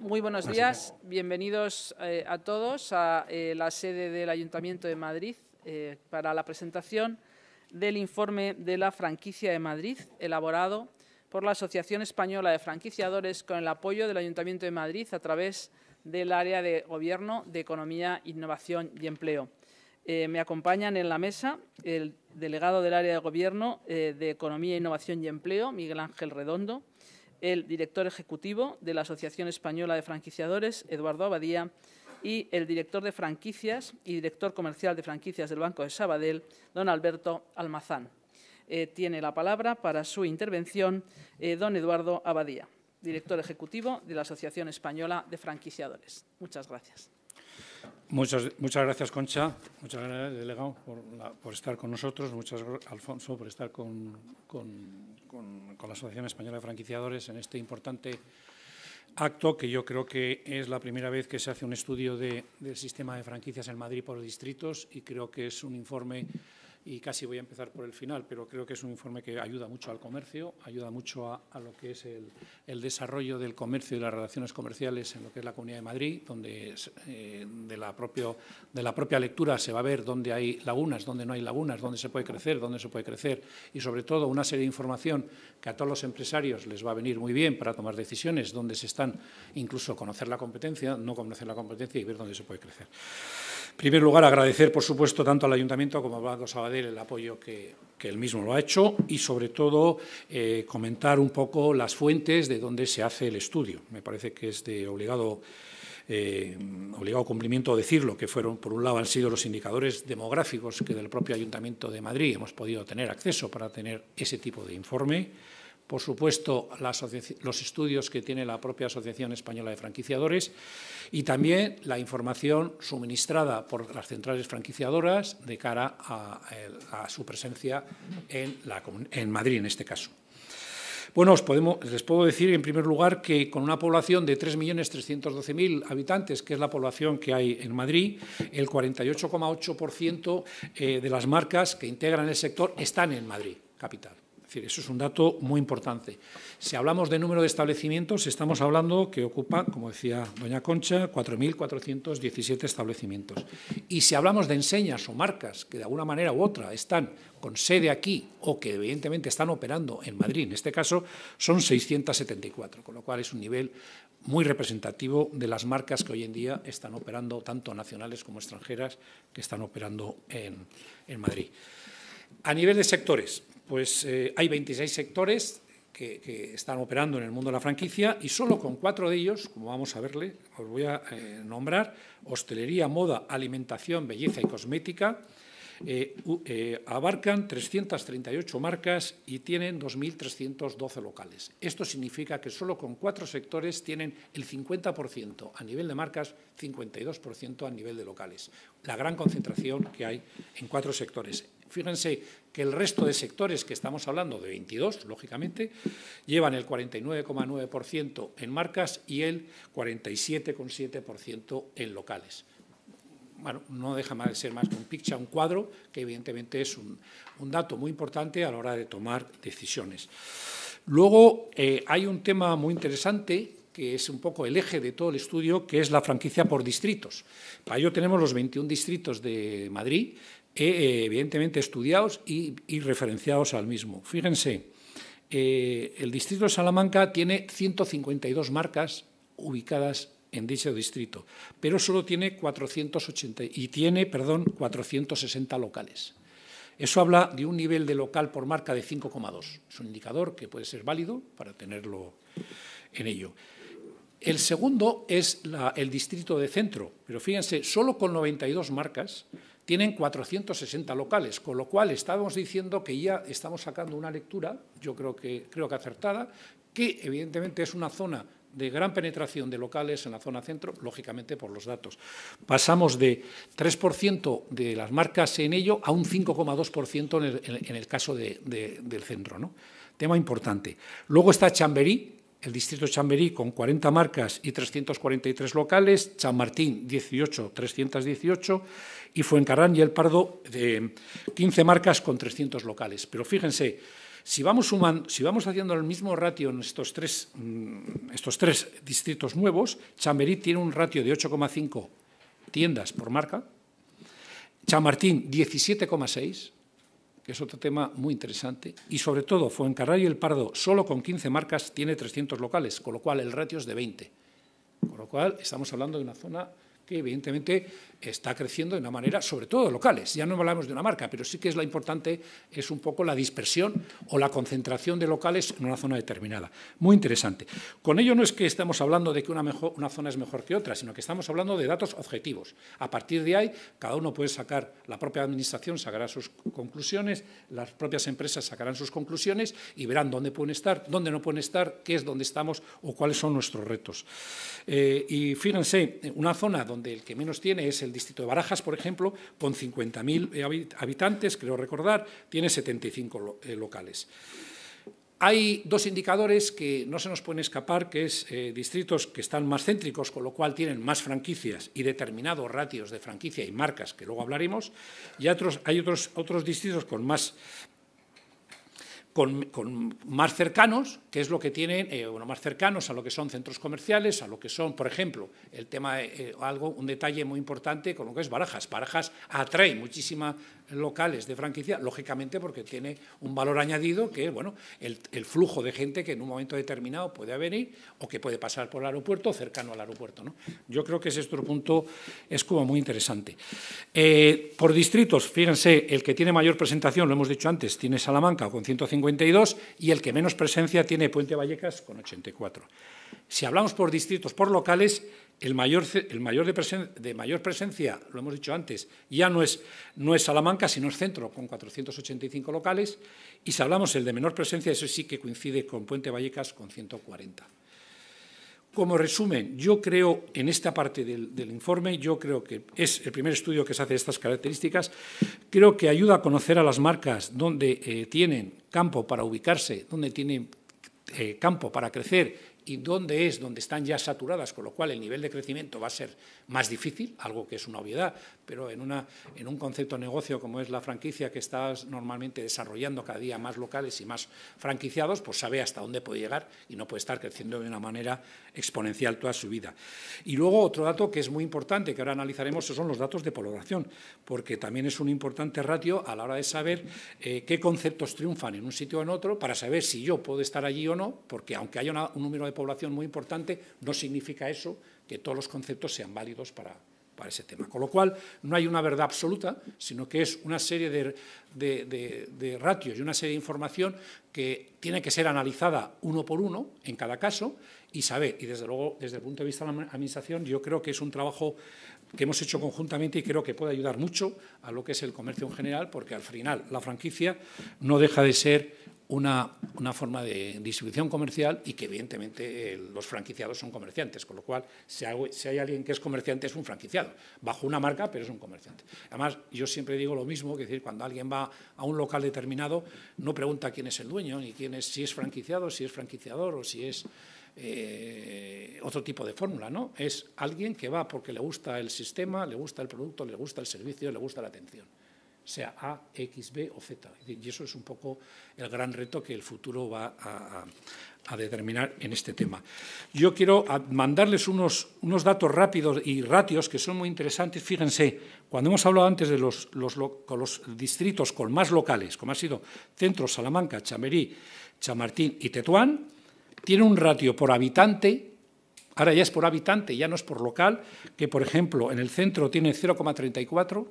Muy buenos días, bienvenidos eh, a todos a eh, la sede del Ayuntamiento de Madrid eh, para la presentación del informe de la franquicia de Madrid, elaborado por la Asociación Española de Franquiciadores con el apoyo del Ayuntamiento de Madrid a través del área de Gobierno de Economía, Innovación y Empleo. me acompañan en la mesa el delegado del área de Gobierno de Economía, Innovación y Empleo, Miguel Ángel Redondo, el director ejecutivo de la Asociación Española de Franquiciadores, Eduardo Abadía, y el director de franquicias y director comercial de franquicias del Banco de Sabadell, don Alberto Almazán. Eh, tiene la palabra para su intervención eh, don Eduardo Abadía, director ejecutivo de la Asociación Española de Franquiciadores. Muchas gracias. Muchas, muchas gracias, Concha. Muchas gracias, delegado, por, por estar con nosotros. Muchas gracias, Alfonso, por estar con, la Asociación Española de Franquiciadores en este importante acto que yo creo que es la primera vez que se hace un estudio de, del sistema de franquicias en Madrid por distritos y creo que es un informe y casi voy a empezar por el final, pero creo que es un informe que ayuda mucho al comercio, ayuda mucho a, lo que es el, desarrollo del comercio y las relaciones comerciales en lo que es la Comunidad de Madrid, donde eh, de, la de la propia lectura se va a ver dónde hay lagunas, dónde no hay lagunas, dónde se puede crecer, dónde se puede crecer y, sobre todo, una serie de información que a todos los empresarios les va a venir muy bien para tomar decisiones, dónde se están, incluso conocer la competencia, no conocer la competencia y ver dónde se puede crecer. En primer lugar, agradecer, por supuesto, tanto al Ayuntamiento como a Banco Sabadell el apoyo que, él mismo lo ha hecho y, sobre todo, eh, comentar un poco las fuentes de donde se hace el estudio. Me parece que es de obligado eh, obligado cumplimiento decirlo, que fueron, por un lado, han sido los indicadores demográficos que del propio Ayuntamiento de Madrid hemos podido tener acceso para tener ese tipo de informe por supuesto, los estudios que tiene la propia Asociación Española de Franquiciadores y también la información suministrada por las centrales franquiciadoras de cara a, su presencia en, Madrid, en este caso. Bueno, os podemos, les puedo decir en primer lugar que con una población de 3.312.000 habitantes, que es la población que hay en Madrid, el 48,8% eh, de las marcas que integran el sector están en Madrid, capital decir, eso es un dato muy importante. Si hablamos de número de establecimientos, estamos hablando que ocupa, como decía doña Concha, 4.417 establecimientos. Y si hablamos de enseñas o marcas que de alguna manera u otra están con sede aquí o que evidentemente están operando en Madrid, en este caso, son 674, con lo cual es un nivel muy representativo de las marcas que hoy en día están operando, tanto nacionales como extranjeras, que están operando en, en Madrid. A nivel de sectores, pues eh, hay 26 sectores que, están operando en el mundo de la franquicia y solo con cuatro de ellos, como vamos a verle, os voy a eh, nombrar, hostelería, moda, alimentación, belleza y cosmética, eh, eh, abarcan 338 marcas y tienen 2.312 locales. Esto significa que solo con cuatro sectores tienen el 50% a nivel de marcas, 52% a nivel de locales. La gran concentración que hay en cuatro sectores. Fíjense que el resto de sectores, que estamos hablando de 22, lógicamente, llevan el 49,9% en marcas y el 47,7% en locales bueno, no deja de ser más que un picture, un cuadro, que evidentemente es un, dato muy importante a la hora de tomar decisiones. Luego eh, hay un tema muy interesante que es un poco el eje de todo el estudio, que es la franquicia por distritos. Para ello tenemos los 21 distritos de Madrid, eh, eh, evidentemente estudiados y, referenciados al mismo. Fíjense, el distrito de Salamanca tiene 152 marcas ubicadas en dicho distrito, pero solo tiene 480 y tiene, perdón, 460 locales. Eso habla de un nivel de local por marca de 5,2. Es un indicador que puede ser válido para tenerlo en ello. El segundo es el distrito de centro, pero fíjense, solo con 92 marcas tienen 460 locales, con lo cual estábamos diciendo que ya estamos sacando una lectura, yo creo que, creo que acertada, que evidentemente es una zona de gran penetración de locales en la zona centro, lógicamente por los datos. Pasamos de 3% de las marcas en ello a un 5,2% en el, en el, caso del centro. ¿no? Tema importante. Luego está Chamberí, el distrito de Chamberí con 40 marcas y 343 locales, Chamartín 18, 318 y Fuencarrán y El Pardo de 15 marcas con 300 locales. Pero fíjense, si vamos, si vamos haciendo el mismo ratio en estos tres, mm, estos tres distritos nuevos, Chamberí tiene un ratio de 8,5 tiendas por marca, Chamartín 17,6, que es otro tema muy interesante, y sobre todo Fuencarral y El Pardo, solo con 15 marcas, tiene 300 locales, con lo cual el ratio es de 20. Con lo cual estamos hablando de una zona que evidentemente está creciendo de una manera, sobre todo locales. Ya no hablamos de una marca, pero sí que es la importante, es un poco la dispersión o la concentración de locales en una zona determinada. Muy interesante. Con ello no es que estamos hablando de que una, una zona es mejor que otra, sino que estamos hablando de datos objetivos. A partir de ahí, cada uno puede sacar, la propia administración sacará sus conclusiones, las propias empresas sacarán sus conclusiones y verán dónde pueden estar, dónde no pueden estar, qué es donde estamos o cuáles son nuestros retos. Eh, y fíjense, una zona donde el que menos tiene es el distrito de Barajas, por ejemplo, con 50.000 eh, habitantes, creo recordar, tiene 75 eh, locales. Hay dos indicadores que no se nos pueden escapar, que es eh, distritos que están más céntricos, con lo cual tienen más franquicias y determinados ratios de franquicia y marcas, que luego hablaremos, y otros, hay otros, otros distritos con más con, más cercanos, que es lo que tienen, eh, bueno, más cercanos a lo que son centros comerciales, a lo que son, por ejemplo, el tema, de eh, eh, algo, un detalle muy importante con lo que es Barajas. Barajas atrae muchísima locales de franquicia, lógicamente porque tiene un valor añadido que es bueno, el, flujo de gente que en un momento determinado puede venir o que puede pasar por el aeropuerto cercano al aeropuerto. ¿no? Yo creo que ese otro punto es como muy interesante. Eh, por distritos, fíjense, el que tiene mayor presentación, lo hemos dicho antes, tiene Salamanca con 152 y el que menos presencia tiene Puente Vallecas con 84. Si hablamos por distritos, por locales, el mayor, de, mayor presencia, lo hemos dicho antes, ya no es, Salamanca, sino es centro, con 485 locales. Y si hablamos el de menor presencia, eso sí que coincide con Puente Vallecas, con 140. Como resumen, yo creo, en esta parte del, informe, yo creo que es el primer estudio que se hace de estas características, creo que ayuda a conocer a las marcas dónde eh, tienen campo para ubicarse, dónde tienen eh, campo para crecer y dónde es donde están ya saturadas, con lo cual el nivel de crecimiento va a ser más difícil, algo que es una obviedad, pero en, una, en un concepto de negocio como es la franquicia que estás normalmente desarrollando cada día más locales y más franquiciados, pues sabe hasta dónde puede llegar y no puede estar creciendo de una manera exponencial toda su vida. Y luego otro dato que es muy importante, que ahora analizaremos, son los datos de población, porque también es un importante ratio a la hora de saber eh, qué conceptos triunfan en un sitio o en otro, para saber si yo puedo estar allí o no, porque aunque haya un número de población muy importante, no significa eso que todos los conceptos sean válidos para, para ese tema. Con lo cual, no hay una verdad absoluta, sino que es una serie de, de, ratios y una serie de información que tiene que ser analizada uno por uno en cada caso y saber. Y desde luego, desde el punto de vista de la Administración, yo creo que es un trabajo que hemos hecho conjuntamente y creo que puede ayudar mucho a lo que es el comercio en general, porque al final la franquicia no deja de ser una, forma de distribución comercial y que evidentemente los franquiciados son comerciantes, con lo cual si hay, alguien que es comerciante es un franquiciado, bajo una marca pero es un comerciante. Además, yo siempre digo lo mismo, que decir, cuando alguien va a un local determinado no pregunta quién es el dueño, ni quién es, si es franquiciado, si es franquiciador o si es eh, otro tipo de fórmula, ¿no? Es alguien que va porque le gusta el sistema, le gusta el producto, le gusta el servicio, le gusta la atención sea A, X, B o Z. Y eso es un poco el gran reto que el futuro va a, determinar en este tema. Yo quiero ah, mandarles unos, datos rápidos y ratios que son muy interesantes. Fíjense, cuando hemos hablado antes de los, los distritos con más locales, como ha sido Centro, Salamanca, Chamerí, Chamartín y Tetuán, tiene un ratio por habitante Ahora ya es por habitante, ya no es por local, que por ejemplo en el centro tiene 0,34,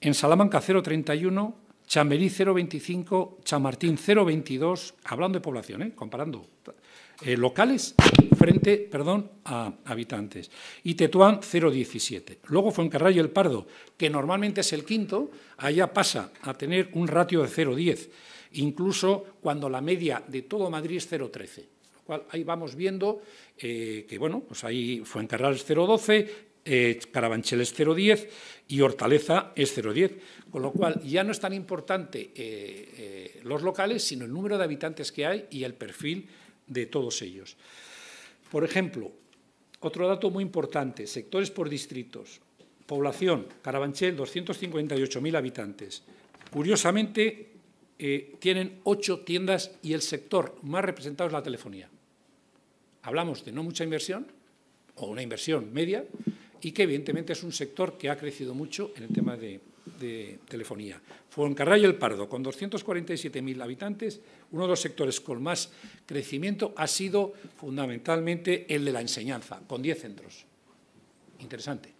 en Salamanca 0,31, Chamberí 0,25, Chamartín 0,22, hablando de población, ¿eh? comparando eh, locales frente perdón, a habitantes. Y Tetuán 0,17. Luego Fuencarral y El Pardo, que normalmente es el quinto, allá pasa a tener un ratio de 0,10, incluso cuando la media de todo Madrid es 0,13 ahí vamos viendo eh, que, bueno, pues ahí Fuencarral es 0,12, eh, Carabanchel es 0,10 y Hortaleza es 0,10. Con lo cual ya no es tan importante eh, eh, los locales, sino el número de habitantes que hay y el perfil de todos ellos. Por ejemplo, otro dato muy importante, sectores por distritos. Población, Carabanchel, 258.000 habitantes. Curiosamente, tienen ocho tiendas y el sector más representado es la telefonía. Hablamos de no mucha inversión, o una inversión media, y que evidentemente es un sector que ha crecido mucho en el tema de, telefonía. Fuencarral y El Pardo, con 247.000 habitantes, uno de los sectores con más crecimiento ha sido fundamentalmente el de la enseñanza, con 10 centros. Interesante.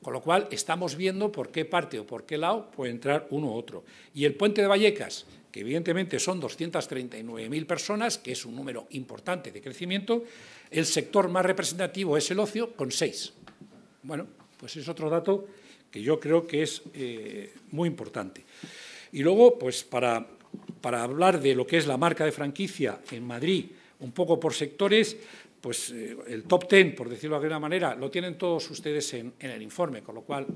Con lo cual, estamos viendo por qué parte o por qué lado puede entrar uno u otro. Y el puente de Vallecas, que evidentemente son 239.000 personas, que es un número importante de crecimiento, el sector más representativo es el ocio, con 6. Bueno, pues es otro dato que yo creo que es eh, muy importante. Y luego, pues para, hablar de lo que es la marca de franquicia en Madrid, un poco por sectores, pues eh, el top ten, por decirlo de alguna manera, lo tienen todos ustedes en, en el informe, con lo cual,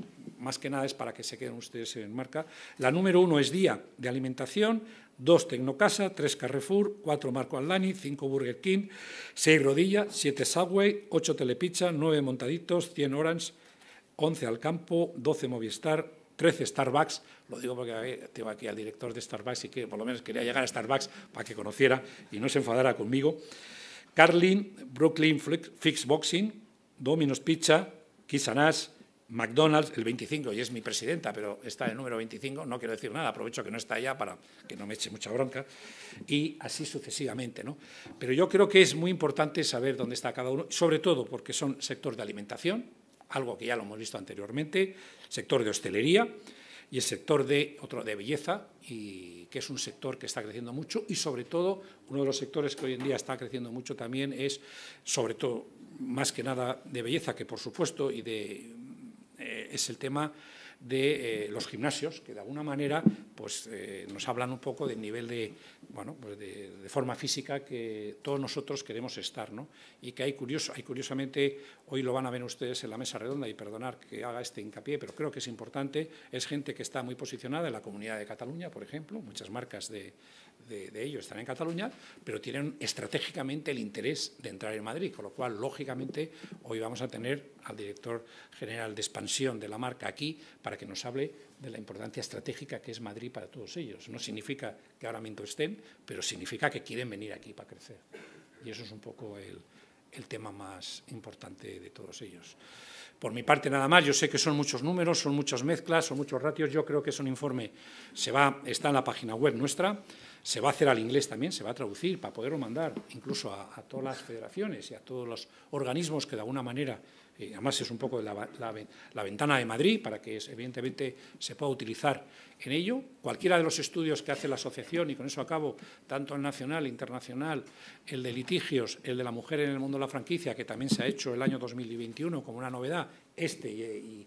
más que nada es para que se queden ustedes en marca. La número uno es Día de Alimentación, 2 Tecnocasa, 3 Carrefour, 4 Marco Aldani, 5 Burger King, 6 Rodilla, 7 Subway, 8 Telepizza, 9 Montaditos, 100 Orange, 11 Alcampo, 12 Movistar, 13 Starbucks, lo digo porque tengo aquí al director de Starbucks y que por lo menos quería llegar a Starbucks para que conociera y no se enfadara conmigo, Carlin, Brooklyn Fix Boxing, Domino's Pizza, Kisanash, McDonald's, el 25, y es mi presidenta, pero está en el número 25, no quiero decir nada, aprovecho que no está allá para que no me eche mucha bronca, y así sucesivamente. ¿no? Pero yo creo que es muy importante saber dónde está cada uno, sobre todo porque son sector de alimentación, algo que ya lo hemos visto anteriormente, sector de hostelería y el sector de, otro, de belleza, y que es un sector que está creciendo mucho, y sobre todo uno de los sectores que hoy en día está creciendo mucho también es, sobre todo, más que nada de belleza, que por supuesto, y de eh, es el tema de eh, los gimnasios, que de alguna manera pues, eh, nos hablan un poco del nivel de, bueno, pues forma física que todos nosotros queremos estar. ¿no? Y que hay, curioso, hay curiosamente, hoy lo van a ver ustedes en la mesa redonda, y perdonar que haga este hincapié, pero creo que es importante, es gente que está muy posicionada en la comunidad de Cataluña, por ejemplo, muchas marcas de, de, ellos están en Cataluña, pero tienen estratégicamente el interés de entrar en Madrid, con lo cual, lógicamente, hoy vamos a tener al director general de expansión de la marca aquí para que nos hable de la importancia estratégica que es Madrid para todos ellos. No significa que ahora mismo estén, pero significa que quieren venir aquí para crecer. Y eso es un poco el tema más importante de todos ellos. Por mi parte, nada más. Yo sé que son muchos números, son muchas mezclas, son muchos ratios. Yo creo que es un informe, está en la página web nuestra, se va a hacer al inglés también, se va a traducir para poderlo mandar incluso a, a todas las federaciones y a todos los organismos que de alguna manera y además es un poco la, la, ventana de Madrid para que evidentemente se pueda utilizar en ello. Cualquiera de los estudios que hace la asociación, y con eso acabo, tanto el nacional, internacional, el de litigios, el de la mujer en el mundo de la franquicia, que también se ha hecho el año 2021 como una novedad, este y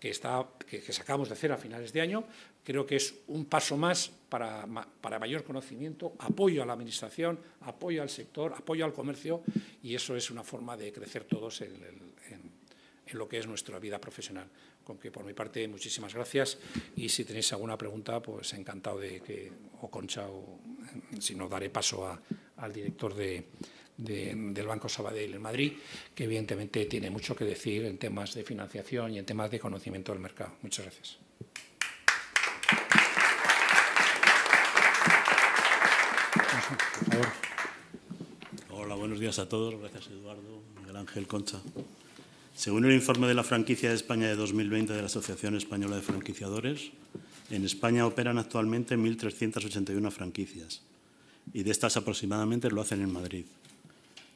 que, está, que, sacamos de hacer a finales de año. Creo que es un paso más para, mayor conocimiento, apoyo a la Administración, apoyo al sector, apoyo al comercio y eso es una forma de crecer todos en, lo que es nuestra vida profesional. Con que por mi parte, muchísimas gracias y si tenéis alguna pregunta, pues encantado de que, o Concha, o si no, daré paso a, al director de, del Banco Sabadell en Madrid, que evidentemente tiene mucho que decir en temas de financiación y en temas de conocimiento del mercado. Muchas gracias. Hola, buenos días a todos. Gracias, Eduardo. Miguel Ángel Concha. Según el informe de la franquicia de España de 2020 de la Asociación Española de Franquiciadores, en España operan actualmente 1.381 franquicias y de estas aproximadamente lo hacen en Madrid.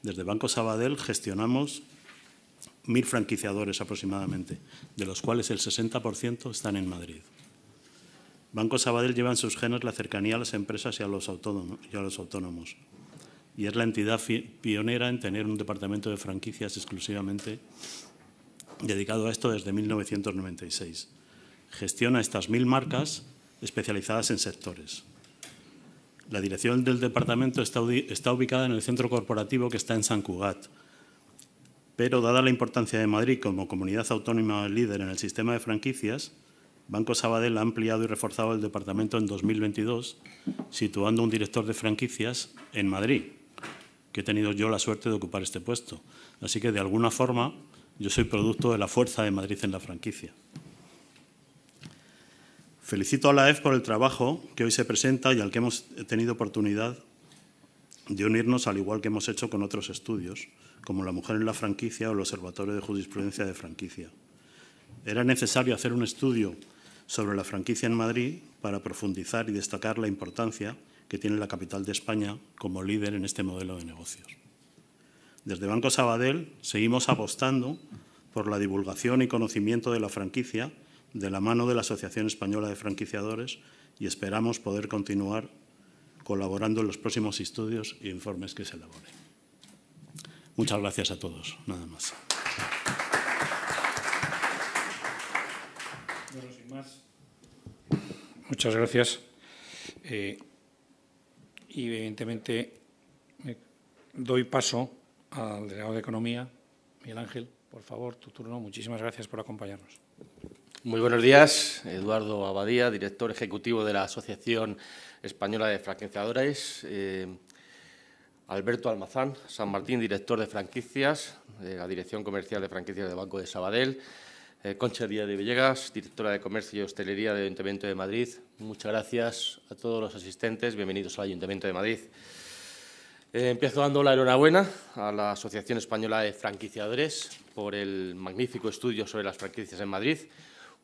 Desde Banco Sabadell gestionamos mil franquiciadores aproximadamente, de los cuales el 60% están en Madrid. Banco Sabadell lleva en sus genes la cercanía a las empresas y a los, y a los autónomos. Y es la entidad pionera en tener un departamento de franquicias exclusivamente dedicado a esto desde 1996. Gestiona estas mil marcas especializadas en sectores. La dirección del departamento está, ubicada en el centro corporativo que está en San Cugat. Pero dada la importancia de Madrid como comunidad autónoma líder en el sistema de franquicias, Banco Sabadell ha ampliado y reforzado el departamento en 2022, situando un director de franquicias en Madrid, que he tenido yo la suerte de ocupar este puesto. Así que, de alguna forma, yo soy producto de la fuerza de Madrid en la franquicia. Felicito a la EF por el trabajo que hoy se presenta y al que hemos tenido oportunidad de unirnos al igual que hemos hecho con otros estudios, como La mujer en la franquicia o el Observatorio de Jurisprudencia de Franquicia. Era necesario hacer un estudio sobre la franquicia en Madrid para profundizar y destacar la importancia que tiene la capital de España como líder en este modelo de negocios. Desde Banco Sabadell seguimos apostando por la divulgación y conocimiento de la franquicia de la mano de la Asociación Española de Franquiciadores y esperamos poder continuar colaborando en los próximos estudios e informes que se elaboren. Muchas gracias a todos. Nada más. Muchas gracias. Eh, y evidentemente doy paso al delegado de Economía, Miguel Ángel. Por favor, tu turno. Muchísimas gracias por acompañarnos. Muy buenos días, Eduardo Abadía, director ejecutivo de la Asociación Española de Franquiciadores. Eh, Alberto Almazán, San Martín, director de franquicias de la Dirección Comercial de Franquicias del Banco de Sabadell. Eh, Concha Díaz de Villegas, directora de Comercio y Hostelería del Ayuntamiento de Madrid. Muchas gracias a todos los asistentes. Bienvenidos al Ayuntamiento de Madrid. Eh, empiezo dando la enhorabuena a la Asociación Española de Franquiciadores por el magnífico estudio sobre las franquicias en Madrid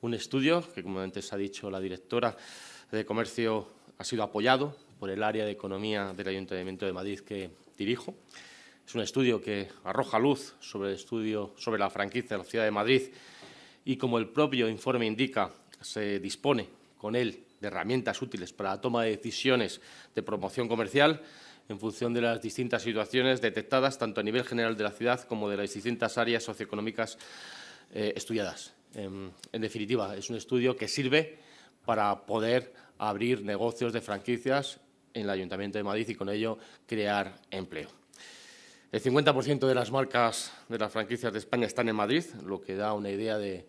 un estudio que, como antes ha dicho la directora de Comercio, ha sido apoyado por el área de economía del Ayuntamiento de Madrid que dirijo. Es un estudio que arroja luz sobre el estudio sobre la franquicia de la Ciudad de Madrid y, como el propio informe indica, se dispone con él de herramientas útiles para la toma de decisiones de promoción comercial en función de las distintas situaciones detectadas tanto a nivel general de la ciudad como de las distintas áreas socioeconómicas eh, estudiadas. Em, en, definitiva, es un estudio que sirve para poder abrir negocios de franquicias en el Ayuntamiento de Madrid y con ello crear empleo. El 50% de las marcas de las franquicias de España están en Madrid, lo que da una idea de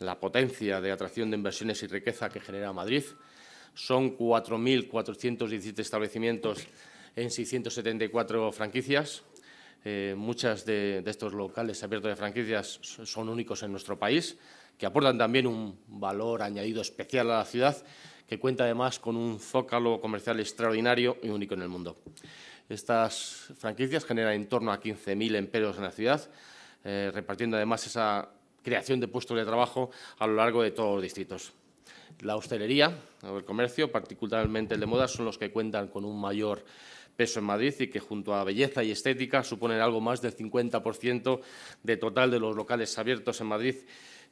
la potencia de atracción de inversiones y riqueza que genera Madrid. Son 4.417 establecimientos en 674 franquicias. Eh, muchas de estos locales abiertos de franquicias son únicos en nuestro país que aportan también un valor añadido especial a la ciudad, que cuenta además con un zócalo comercial extraordinario y único en el mundo. Estas franquicias generan en torno a 15.000 empleos en la ciudad, eh, repartiendo además esa creación de puestos de trabajo a lo largo de todos los distritos. La hostelería o el comercio, particularmente el de moda, son los que cuentan con un mayor peso en Madrid y que junto a belleza y estética suponen algo más del 50% de total de los locales abiertos en Madrid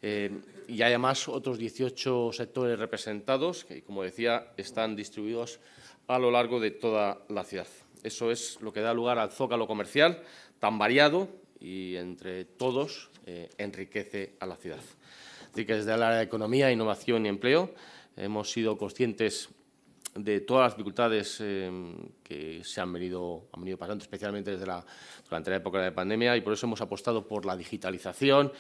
eh, y hay además otros 18 sectores representados que, como decía, están distribuidos a lo largo de toda la ciudad. Eso es lo que da lugar al zócalo comercial tan variado y entre todos eh, enriquece a la ciudad. Así que desde el área de economía, innovación y empleo hemos sido conscientes de todas las dificultades eh, que se han venido, han venido pasando, especialmente desde la, durante la época de la pandemia, y por eso hemos apostado por la digitalización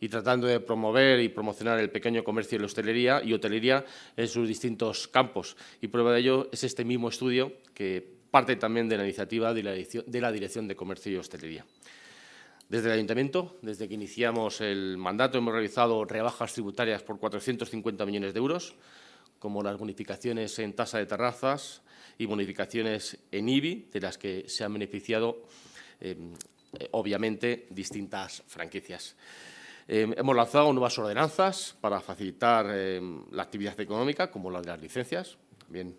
y tratando de promover y promocionar el pequeño comercio y la hostelería y hotelería en sus distintos campos. Y prueba de ello es este mismo estudio que parte también de la iniciativa de la, Dirección de Comercio y Hostelería. Desde el Ayuntamiento, desde que iniciamos el mandato, hemos realizado rebajas tributarias por 450 millones de euros, como las bonificaciones en tasa de terrazas y bonificaciones en IBI, de las que se han beneficiado, em, obviamente, distintas franquicias. Eh, hemos lanzado nuevas ordenanzas para facilitar eh, la actividad económica, como la de las licencias, también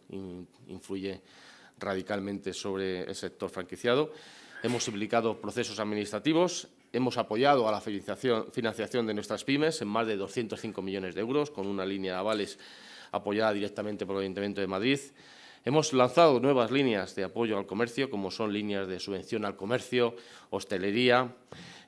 influye radicalmente sobre el sector franquiciado. Hemos simplificado procesos administrativos, hemos apoyado a la financiación de nuestras pymes en más de 205 millones de euros, con una línea de avales apoyada directamente por el Ayuntamiento de Madrid. Hemos lanzado nuevas líneas de apoyo al comercio, como son líneas de subvención al comercio, hostelería.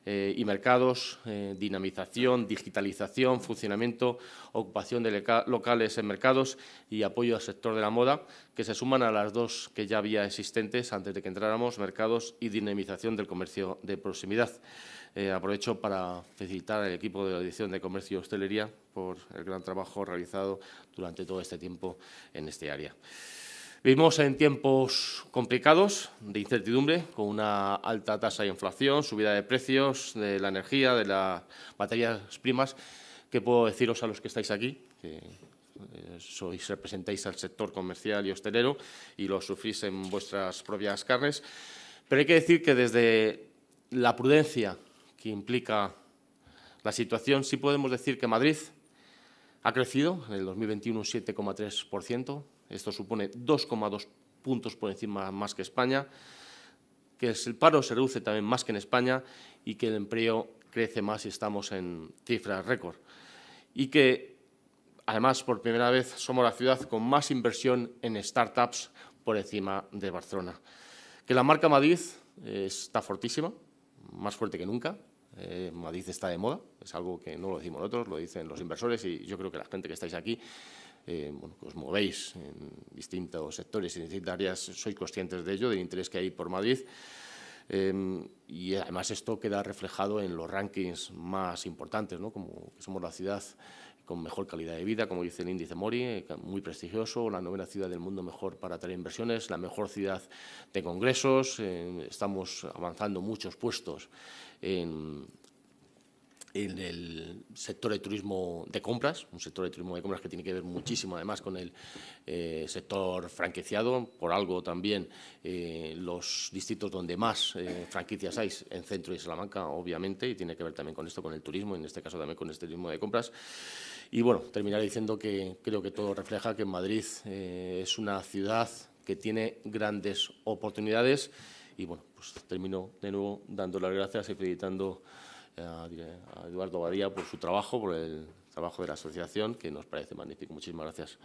Eh, y mercados, eh, dinamización, digitalización, funcionamiento, ocupación de locales en mercados y apoyo al sector de la moda, que se suman a las dos que ya había existentes antes de que entráramos, mercados y dinamización del comercio de proximidad. Eh, aprovecho para felicitar al equipo de la Dirección de Comercio y Hostelería por el gran trabajo realizado durante todo este tiempo en este área. Vivimos en tiempos complicados de incertidumbre, con una alta tasa de inflación, subida de precios, de la energía, de las materias primas. ¿Qué puedo deciros a los que estáis aquí? Que eh, sois, representáis al sector comercial y hostelero y lo sufrís en vuestras propias carnes. Pero hay que decir que desde la prudencia que implica la situación, sí podemos decir que Madrid ha crecido en el 2021 un 7,3%, esto supone 2,2 puntos por encima más que España, que el paro se reduce también más que en España y que el empleo crece más y estamos en cifras récord. Y que, además, por primera vez somos la ciudad con más inversión en startups por encima de Barcelona. Que la marca Madrid eh, está fortísima, más fuerte que nunca. Eh, Madrid está de moda, es algo que no lo decimos nosotros, lo dicen los inversores y yo creo que la gente que estáis aquí eh, os movéis en distintos sectores y distintas áreas, soy conscientes de ello, del interés que hay por Madrid. Em, y además esto queda reflejado en los rankings más importantes, ¿no? como que somos la ciudad con mejor calidad de vida, como dice el índice Mori, eh, muy prestigioso, la novena ciudad del mundo mejor para atraer inversiones, la mejor ciudad de congresos, eh, estamos avanzando muchos puestos en, en el sector de turismo de compras, un sector de turismo de compras que tiene que ver muchísimo además con el eh, sector franquiciado, por algo también eh, los distritos donde más eh, franquicias hay en Centro y Salamanca, obviamente, y tiene que ver también con esto, con el turismo, en este caso también con este turismo de compras. Y bueno, terminaré diciendo que creo que todo refleja que Madrid es una ciudad que tiene grandes oportunidades y bueno, pues termino de nuevo dando las gracias y felicitando eh, a, Eduardo Badía por su trabajo, por el trabajo de la asociación, que nos parece magnífico. Muchísimas gracias.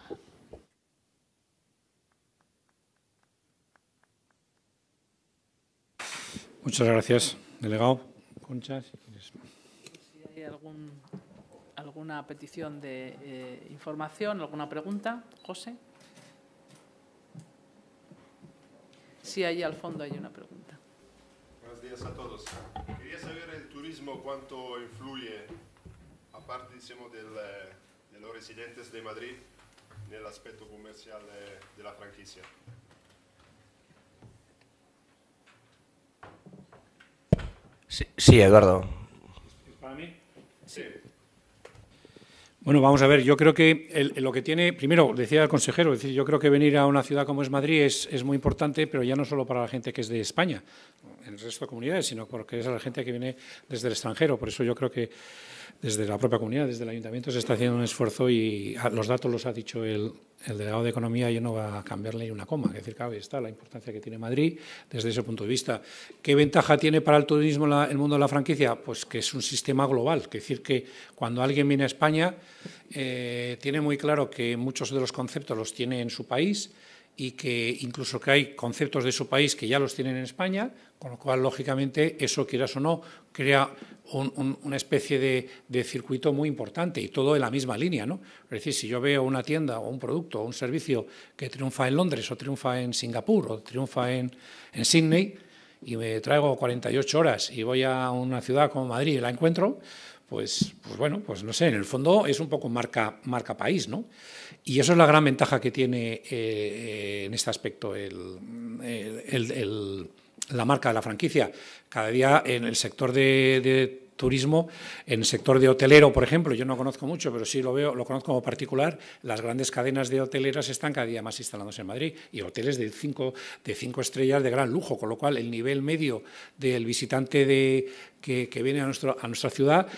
Muchas gracias, delegado. hay algún, alguna petición de eh, información, alguna pregunta, José. Sí, ahí al fondo hay una pregunta días a todos. Quería saber el turismo cuánto influye, aparte eh, de los residentes de Madrid, en el aspecto comercial eh, de, la franquicia. Sí, Eduardo. Bueno, vamos a ver, yo creo que lo que tiene, primero, decía el consejero, es decir, yo creo que venir a una ciudad como es Madrid es, es, muy importante, pero ya no solo para la gente que es de España en el resto de comunidades, sino porque es a la gente que viene desde el extranjero. Por eso yo creo que desde la propia comunidad, desde el ayuntamiento, se está haciendo un esfuerzo y ah, los datos los ha dicho el, delegado de Economía y no va a cambiarle ni una coma. Es decir, claro, está la importancia que tiene Madrid desde ese punto de vista. ¿Qué ventaja tiene para el turismo el mundo de la franquicia? Pues que es un sistema global. Es decir, que cuando alguien viene a España, eh, tiene muy claro que muchos de los conceptos los tiene en su país y que incluso que hay conceptos de su país que ya los tienen en España, con lo cual, lógicamente, eso, quieras o no, crea una especie de, circuito muy importante y todo en la misma línea. ¿no? Es decir, si yo veo una tienda o un producto o un servicio que triunfa en Londres o triunfa en Singapur o triunfa en, en Sydney y me traigo 48 horas y voy a una ciudad como Madrid y la encuentro, pues, pues bueno, pues no sé, en el fondo es un poco marca, marca país, ¿no? Y eso es la gran ventaja que tiene eh, en este aspecto la marca de la franquicia. Cada día en el sector de turismo. En el sector de hotelero, por ejemplo, yo no conozco mucho, pero sí lo veo, lo conozco como particular, las grandes cadenas de hoteleras están cada día más instalándose en Madrid y hoteles de cinco, de cinco estrellas de gran lujo, con lo cual el nivel medio del visitante que, viene a, nuestro, a nuestra ciudad,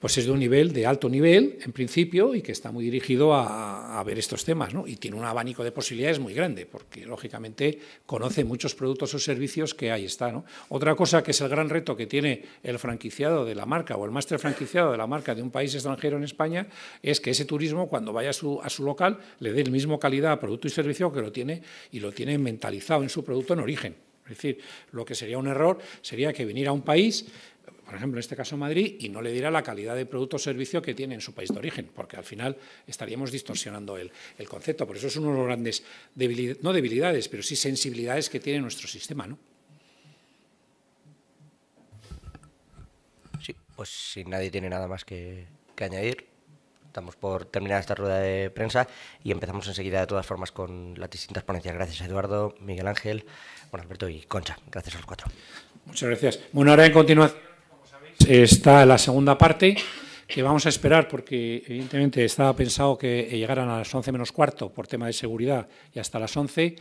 pues es de un nivel, de alto nivel, en principio, y que está muy dirigido a, ver estos temas, ¿no? Y tiene un abanico de posibilidades muy grande, porque lógicamente conoce muchos productos o servicios que ahí está, ¿no? Otra cosa que es el gran reto que tiene el franquiciado de la marca o el máster franquiciado de la marca de un país extranjero en España es que ese turismo, cuando vaya a su, local, le dé el mismo calidad a producto y servicio que lo tiene y lo tiene mentalizado en su producto en origen. Es decir, lo que sería un error sería que viniera a un país, por ejemplo, en este caso Madrid, y no le diera la calidad de producto o servicio que tiene en su país de origen, porque al final estaríamos distorsionando el, concepto. Por eso es uno de los grandes, no debilidades, pero sí sensibilidades que tiene nuestro sistema, ¿no? Pues si nadie tiene nada más que, añadir, estamos por terminar esta rueda de prensa y empezamos enseguida de todas formas con las distintas ponencias. Gracias Eduardo, Miguel Ángel, bueno, Alberto y Concha. Gracias a los cuatro. Muchas gracias. Bueno, ahora en continuación, como sabéis, está la segunda parte que vamos a esperar porque evidentemente estaba pensado que llegaran a las 11 menos cuarto por tema de seguridad y hasta las 11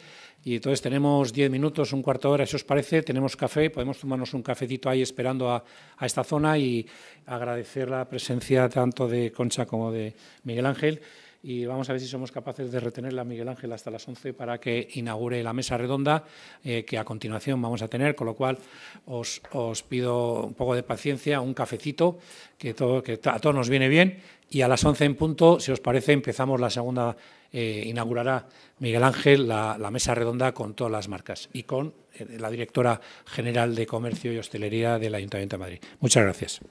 y entonces tenemos diez minutos, un cuarto de hora, si os parece, tenemos café, podemos tomarnos un cafecito ahí esperando a, a, esta zona y agradecer la presencia tanto de Concha como de Miguel Ángel y vamos a ver si somos capaces de retenerla Miguel Ángel hasta las 11 para que inaugure la mesa redonda eh, que a continuación vamos a tener, con lo cual os, pido un poco de paciencia, un cafecito que, a todos nos viene bien y a las 11 en punto, si os parece, empezamos la segunda, eh, inaugurará Miguel Ángel la, la, mesa redonda con todas las marcas y con eh, la directora general de Comercio y Hostelería del Ayuntamiento de Madrid. Muchas gracias.